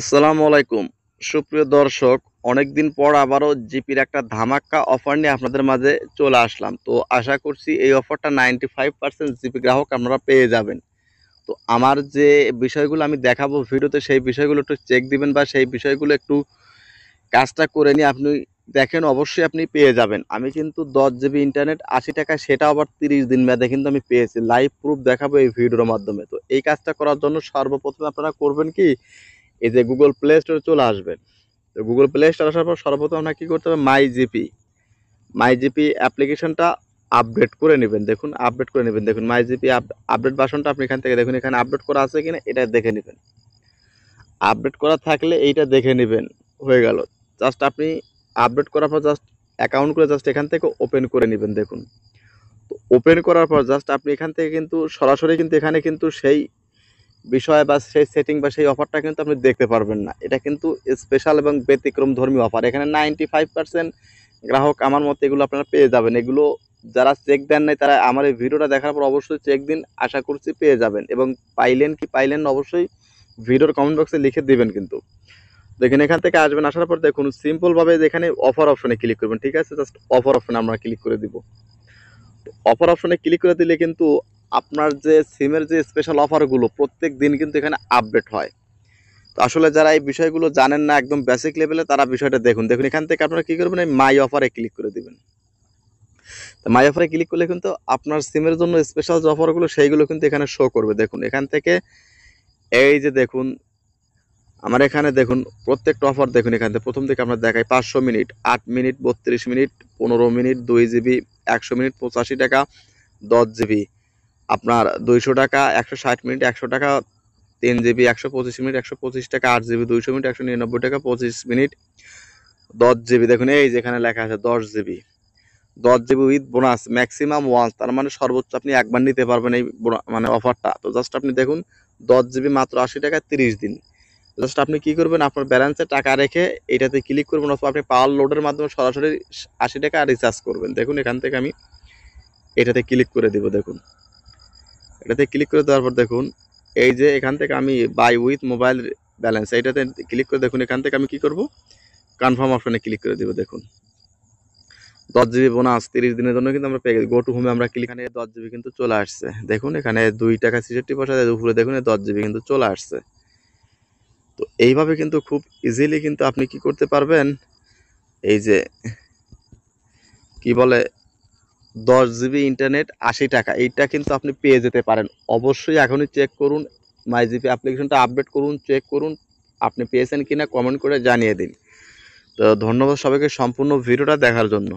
আসসালামু আলাইকুম সুপ্রিয় দর্শক অনেকদিন পর আবারও জিপির একটা ধামাক্কা অফার নিয়ে আপনাদের মাঝে চলে আসলাম তো আশা করছি এই অফারটা নাইনটি ফাইভ পার্সেন্ট জিপি গ্রাহক আপনারা পেয়ে যাবেন তো আমার যে বিষয়গুলো আমি দেখাবো ভিডিওতে সেই বিষয়গুলো একটু চেক দিবেন বা সেই বিষয়গুলো একটু কাজটা করে নিয়ে আপনি দেখেন অবশ্যই আপনি পেয়ে যাবেন আমি কিন্তু দশ জিবি ইন্টারনেট আশি টাকা সেটা আবার তিরিশ দিন মেয়াদে কিন্তু আমি পেয়েছি লাইভ প্রুফ দেখাবো এই ভিডিওর মাধ্যমে তো এই কাজটা করার জন্য সর্বপ্রথমে আপনারা করবেন কি এই যে গুগল প্লে স্টোরে চলে আসবেন তো গুগল প্লে স্টোর আসার পর সর্বপ্রথম আপনার কী করতে হবে মাই জিপি মাই জিপি অ্যাপ্লিকেশনটা আপডেট করে নেবেন দেখুন আপডেট করে নেবেন দেখুন মাই জিপি আপডেট বাসনটা আপনি এখান থেকে দেখুন এখানে আপডেট করা আছে কিনা এটা দেখে নেবেন আপডেট করা থাকলে এইটা দেখে নেবেন হয়ে গেল জাস্ট আপনি আপডেট করার পর জাস্ট অ্যাকাউন্ট করে জাস্ট এখান থেকে ওপেন করে নেবেন দেখুন ওপেন করার পর জাস্ট আপনি এখান থেকে কিন্তু সরাসরি কিন্তু এখানে কিন্তু সেই বিষয় বা সেই সেটিং বা সেই অফারটা কিন্তু আপনি দেখতে পারবেন না এটা কিন্তু স্পেশাল এবং ব্যতিক্রম ধর্মী অফার এখানে নাইনটি ফাইভ পার্সেন্ট গ্রাহক আমার মতে এগুলো আপনারা পেয়ে যাবেন এগুলো যারা চেক দেন নাই তারা আমার এই ভিডিওটা দেখার পর অবশ্যই চেক দিন আশা করছি পেয়ে যাবেন এবং পাইলেন কি পাইলেন অবশ্যই ভিডিওর কমেন্ট বক্সে লিখে দেবেন কিন্তু দেখেন এখান থেকে আসবেন আসার পর দেখুন সিম্পলভাবে এখানে অফার অপশনে ক্লিক করবেন ঠিক আছে জাস্ট অফার অপশনে আমরা ক্লিক করে দিব অফার অপশনে ক্লিক করে দিলে কিন্তু আপনার যে সিমের যে স্পেশাল অফারগুলো প্রত্যেক দিন কিন্তু এখানে আপডেট হয় তো আসলে যারা এই বিষয়গুলো জানেন না একদম বেসিক লেভেলে তারা বিষয়টা দেখুন দেখুন এখান থেকে আপনারা কী করবেন এই মাই অফারে ক্লিক করে দেবেন তো মাই অফারে ক্লিক করলে কিন্তু আপনার সিমের জন্য স্পেশাল যে অফারগুলো সেইগুলো কিন্তু এখানে শো করবে দেখুন এখান থেকে এই যে দেখুন আমার এখানে দেখুন প্রত্যেকটা অফার দেখুন এখান থেকে প্রথম থেকে আমরা দেখাই পাঁচশো মিনিট আট মিনিট বত্রিশ মিনিট পনেরো মিনিট দুই জিবি একশো মিনিট পঁচাশি টাকা দশ জিবি আপনার দুইশো টাকা একশো ষাট মিনিট একশো টাকা তিন জিবি একশো পঁচিশ মিনিট একশো পঁচিশ টাকা আট জিবি দুইশো মিনিট একশো নিরানব্বই টাকা পঁচিশ মিনিট দশ জিবি দেখুন এই যেখানে লেখা আছে দশ জিবি দশ GB with bonus maximum once তার মানে সর্বোচ্চ আপনি একবার নিতে পারবেন এই মানে অফারটা তো জাস্ট আপনি দেখুন দশ জিবি মাত্র আশি টাকা তিরিশ দিন জাস্ট আপনি কি করবেন আপনার ব্যালেন্সে টাকা রেখে এটাতে ক্লিক করবেন অথবা আপনি পাওয়ার লোডের মাধ্যমে সরাসরি আশি টাকা রিচার্জ করবেন দেখুন এখান থেকে আমি এটাতে ক্লিক করে দেব দেখুন এটাতে ক্লিক করে দেওয়ার পর দেখুন এই যে এখান থেকে আমি বাই উইথ মোবাইল ব্যালেন্স এইটাতে ক্লিক করে দেখুন এখান থেকে আমি কি করব কনফার্ম অপশানে ক্লিক করে দেবো দেখুন দশ জিবি বোনাস তিরিশ দিনের জন্য কিন্তু আমরা পেয়ে গেছি গো টু হোমে আমরা ক্লিক এখানে দশ জিবি কিন্তু চলে আসছে দেখুন এখানে দুই টাকা ছেষট্টি পয়সা উপরে দেখুন দশ জিবি কিন্তু চলে আসছে তো এইভাবে কিন্তু খুব ইজিলি কিন্তু আপনি কি করতে পারবেন এই যে কি বলে দশ জিবি ইন্টারনেট আশি টাকা এইটা কিন্তু আপনি পেয়ে যেতে পারেন অবশ্যই এখনই চেক করুন মাই জিপি অ্যাপ্লিকেশনটা আপডেট করুন চেক করুন আপনি পেয়েছেন কিনা কমেন্ট করে জানিয়ে দিন তো ধন্যবাদ সবাইকে সম্পূর্ণ ভিডিওটা দেখার জন্য